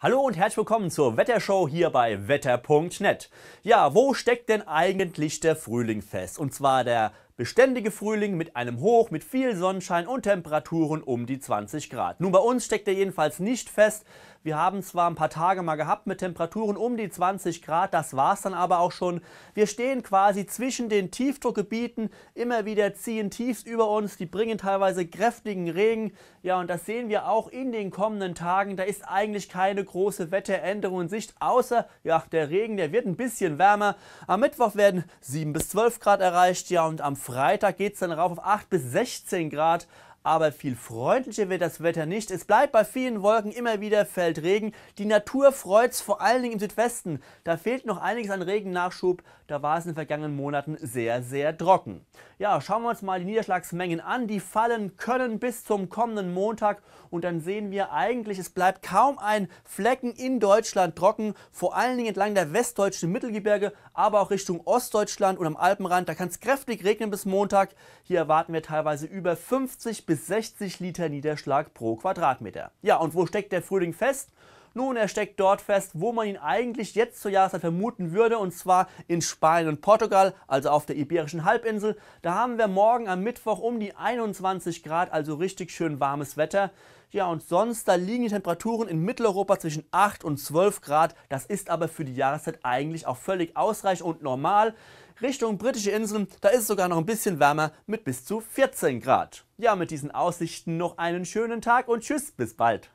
Hallo und herzlich willkommen zur Wettershow hier bei wetter.net. Ja, wo steckt denn eigentlich der Frühling fest? Und zwar der Beständige Frühling mit einem Hoch, mit viel Sonnenschein und Temperaturen um die 20 Grad. Nun, bei uns steckt er jedenfalls nicht fest. Wir haben zwar ein paar Tage mal gehabt mit Temperaturen um die 20 Grad, das war es dann aber auch schon. Wir stehen quasi zwischen den Tiefdruckgebieten, immer wieder ziehen Tiefs über uns, die bringen teilweise kräftigen Regen. Ja, und das sehen wir auch in den kommenden Tagen. Da ist eigentlich keine große Wetteränderung in Sicht, außer, ja, der Regen, der wird ein bisschen wärmer. Am Mittwoch werden 7 bis 12 Grad erreicht, ja, und am Freitag geht es dann rauf auf 8 bis 16 Grad. Aber viel freundlicher wird das Wetter nicht. Es bleibt bei vielen Wolken, immer wieder fällt Regen. Die Natur freut es vor allen Dingen im Südwesten. Da fehlt noch einiges an Regennachschub. Da war es in den vergangenen Monaten sehr, sehr trocken. Ja, schauen wir uns mal die Niederschlagsmengen an, die fallen können bis zum kommenden Montag und dann sehen wir eigentlich, es bleibt kaum ein Flecken in Deutschland trocken, vor allen Dingen entlang der westdeutschen Mittelgebirge, aber auch Richtung Ostdeutschland und am Alpenrand, da kann es kräftig regnen bis Montag. Hier erwarten wir teilweise über 50 bis 60 Liter Niederschlag pro Quadratmeter. Ja, und wo steckt der Frühling fest? Nun, er steckt dort fest, wo man ihn eigentlich jetzt zur Jahreszeit vermuten würde, und zwar in Spanien und Portugal, also auf der Iberischen Halbinsel. Da haben wir morgen am Mittwoch um die 21 Grad, also richtig schön warmes Wetter. Ja, und sonst, da liegen die Temperaturen in Mitteleuropa zwischen 8 und 12 Grad. Das ist aber für die Jahreszeit eigentlich auch völlig ausreichend und normal. Richtung britische Inseln, da ist es sogar noch ein bisschen wärmer mit bis zu 14 Grad. Ja, mit diesen Aussichten noch einen schönen Tag und tschüss, bis bald.